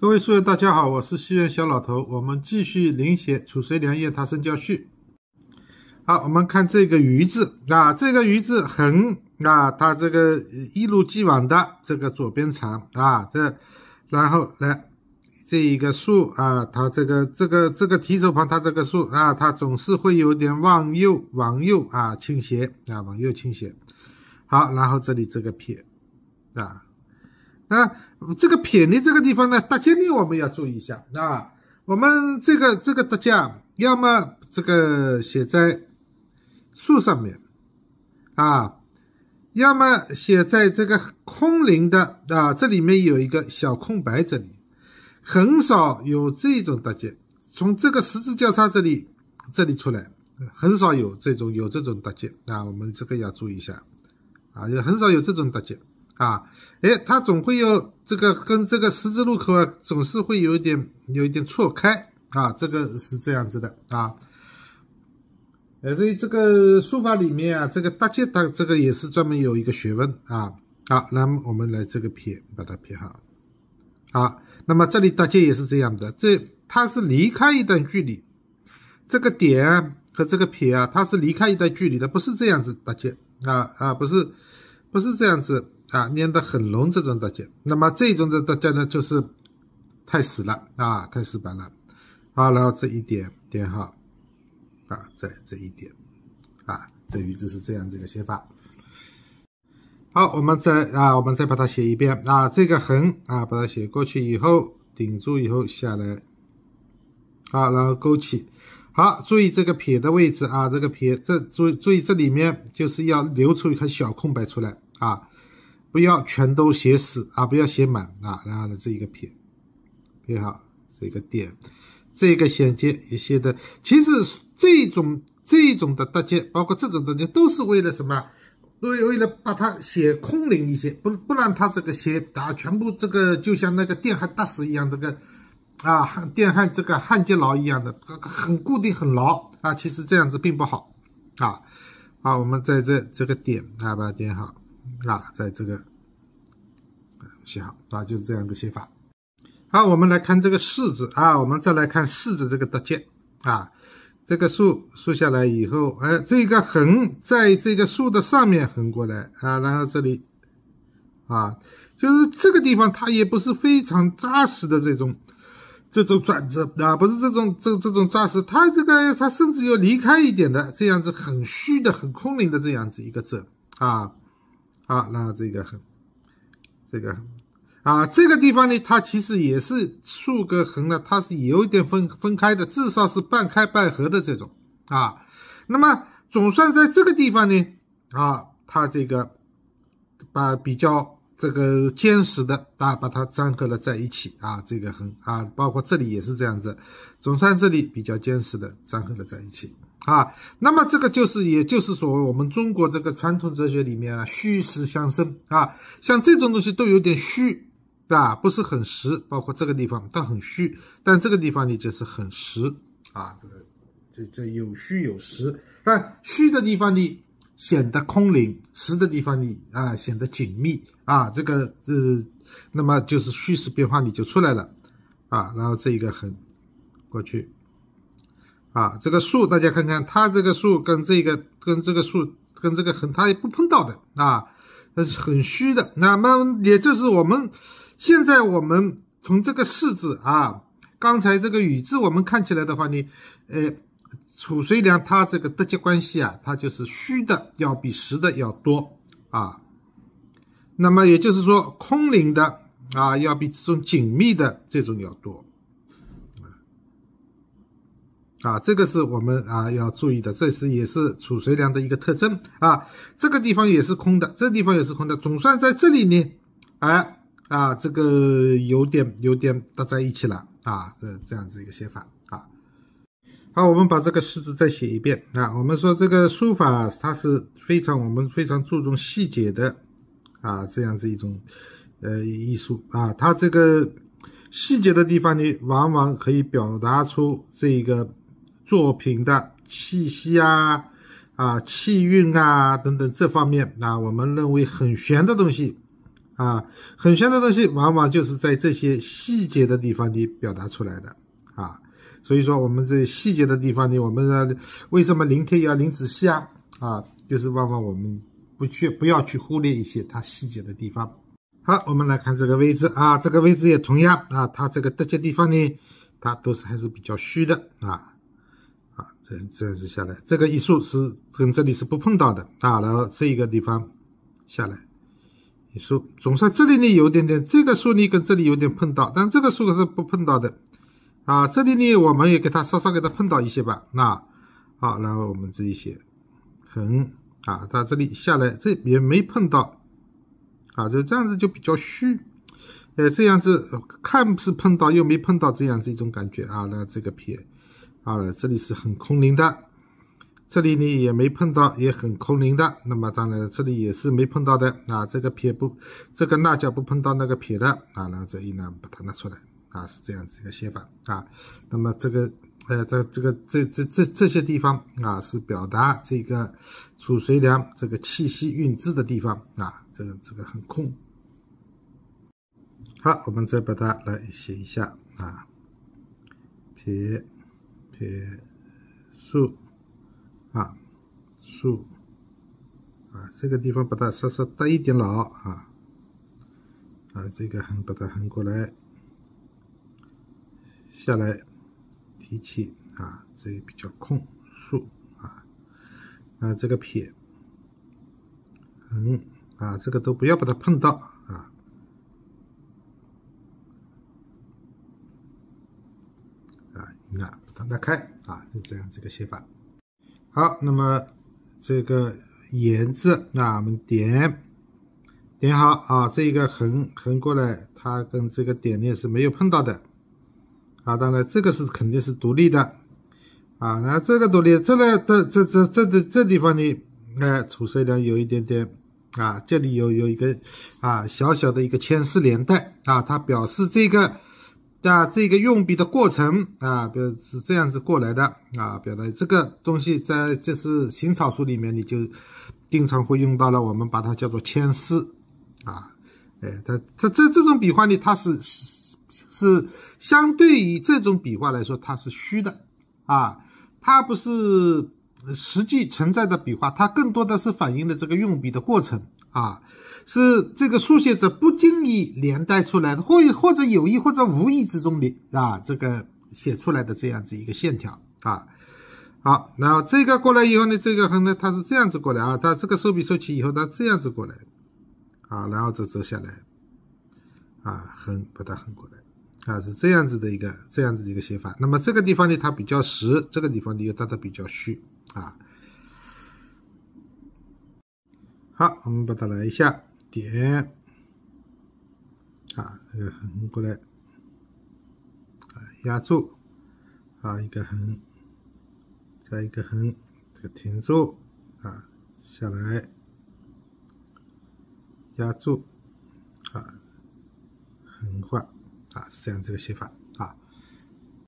各位书友，大家好，我是西园小老头。我们继续临写《褚遂良雁他生教序》。好，我们看这个“鱼”字。啊，这个“鱼”字横，啊，它这个一如既往的这个左边长啊，这然后来这一个“竖”啊，它这个这个这个提手旁，它这个“竖”啊，它总是会有点往右往右啊倾斜啊往右倾斜。好，然后这里这个“撇”啊。啊，这个撇的这个地方呢，搭接呢，我们要注意一下。啊，我们这个这个搭架，要么这个写在树上面，啊，要么写在这个空灵的啊，这里面有一个小空白，这里很少有这种搭建，从这个十字交叉这里，这里出来，很少有这种有这种搭建啊，我们这个要注意一下，啊，也很少有这种搭建。啊，哎，它总会有这个跟这个十字路口啊，总是会有一点有一点错开啊，这个是这样子的啊。呃，所以这个书法里面啊，这个搭接它这个也是专门有一个学问啊。好，那么我们来这个撇把它撇好。好，那么这里搭接也是这样的，这它是离开一段距离，这个点和这个撇啊，它是离开一段距离的，不是这样子搭接啊啊，不是不是这样子。啊，粘得很浓，这种大家，那么这种的大家呢，就是太死了啊，太死板了。好，然后这一点点好啊，在这一点，啊，这“鱼”字是这样子的写法。好，我们再啊，我们再把它写一遍啊，这个横啊，把它写过去以后，顶住以后下来，好，然后勾起。好，注意这个撇的位置啊，这个撇，这注注意这里面就是要留出一块小空白出来啊。不要全都写死啊！不要写满啊！然后呢，这一个撇，撇好，这一个点，这一个衔接一些的。其实这种这种的搭接，包括这种搭接，都是为了什么？为为了把它写空灵一些，不不让它这个写啊，全部这个就像那个电焊打死一样，这个啊电焊这个焊接牢一样的，很固定很牢啊。其实这样子并不好啊！好，我们在这这个点啊，把它点好。那在这个写好啊，就是这样一个写法。好，我们来看这个“式子啊，我们再来看“式子这个搭建啊。这个竖竖下来以后，哎，这个横在这个竖的上面横过来啊，然后这里啊，就是这个地方它也不是非常扎实的这种这种转折啊，不是这种这这种扎实，它这个它甚至要离开一点的，这样子很虚的、很空灵的这样子一个字啊。啊，那这个，这个，啊，这个地方呢，它其实也是竖个横的，它是有一点分分开的，至少是半开半合的这种啊。那么总算在这个地方呢，啊，它这个把比较这个坚实的把把它粘合了在一起啊，这个横啊，包括这里也是这样子，总算这里比较坚实的粘合了在一起。啊，那么这个就是，也就是所谓我们中国这个传统哲学里面啊，虚实相生啊，像这种东西都有点虚，对吧？不是很实，包括这个地方它很虚，但这个地方呢就是很实啊，这个这这有虚有实，但虚的地方呢显得空灵，实的地方呢啊显得紧密啊，这个呃，那么就是虚实变化你就出来了啊，然后这一个横过去。啊，这个竖大家看看，它这个竖跟这个跟这个竖跟这个横它也不碰到的啊，那是很虚的。那么也就是我们现在我们从这个式子啊，刚才这个语字我们看起来的话呢，呃，褚遂良他这个德接关系啊，它就是虚的要比实的要多啊。那么也就是说，空灵的啊要比这种紧密的这种要多。啊，这个是我们啊要注意的，这是也是储水梁的一个特征啊。这个地方也是空的，这地方也是空的。总算在这里呢，哎，啊，这个有点有点搭在一起了啊。这这样子一个写法啊。好，我们把这个式子再写一遍啊。我们说这个书法它是非常我们非常注重细节的啊，这样子一种呃艺术啊。它这个细节的地方呢，往往可以表达出这个。作品的气息啊，啊气韵啊等等这方面，那我们认为很玄的东西，啊很玄的东西往往就是在这些细节的地方你表达出来的啊。所以说我们这细节的地方呢，我们的为什么聆听要临仔细啊？啊，就是往往我们不去不要去忽略一些它细节的地方。好，我们来看这个位置啊，这个位置也同样啊，它这个这些地方呢，它都是还是比较虚的啊。这这样子下来，这个一竖是跟这里是不碰到的啊，然后这一个地方下来一竖，总算这里呢有点点，这个竖呢跟这里有点碰到，但这个竖是不碰到的啊，这里呢我们也给它稍稍给它碰到一些吧，那好，然后我们这一些横啊，在这里下来这也没碰到啊，就这样子就比较虚，呃，这样子看是碰到又没碰到这样子一种感觉啊，那这个撇。好了，这里是很空灵的，这里呢也没碰到，也很空灵的。那么当然这里也是没碰到的。啊，这个撇不，这个捺脚不碰到那个撇的啊，然后这里呢把它拿出来啊，是这样子一个写法啊。那么这个，呃，这这个这这这这些地方啊，是表达这个褚遂梁这个气息运字的地方啊，这个这个很空。好，我们再把它来写一下啊，撇。撇竖啊竖啊，这个地方把它稍稍带一点老啊啊，这个横把它横过来下来提起啊，这比较空竖啊啊，这个撇横啊，这个都不要把它碰到啊。打开啊，是这样这个写法。好，那么这个“言”字，那我们点点好啊，这一个横横过来，它跟这个点呢是没有碰到的啊。当然，这个是肯定是独立的啊。那这个独立，这个这这这这这地方呢，哎，褚水量有一点点啊，这里有有一个啊，小小的一个牵丝连带啊，它表示这个。啊，这个用笔的过程啊，比如是这样子过来的啊，表达这个东西在就是行草书里面，你就经常会用到了，我们把它叫做牵丝啊，哎，它这这这种笔画呢，它是是相对于这种笔画来说，它是虚的啊，它不是实际存在的笔画，它更多的是反映的这个用笔的过程啊。是这个书写者不经意连带出来的，或或或者有意或者无意之中的啊，这个写出来的这样子一个线条啊。好，然后这个过来以后呢，这个横呢它是这样子过来啊，它这个收笔收起以后，它这样子过来啊，然后再折下来啊，横把它横过来啊，是这样子的一个这样子的一个写法。那么这个地方呢，它比较实，这个地方呢又它的比较虚啊。好，我们把它来一下。点，啊，这个横过来，啊，压住，啊，一个横，再一个横，这个停住，啊，下来，压住，啊，横画，啊，是这样子的写法。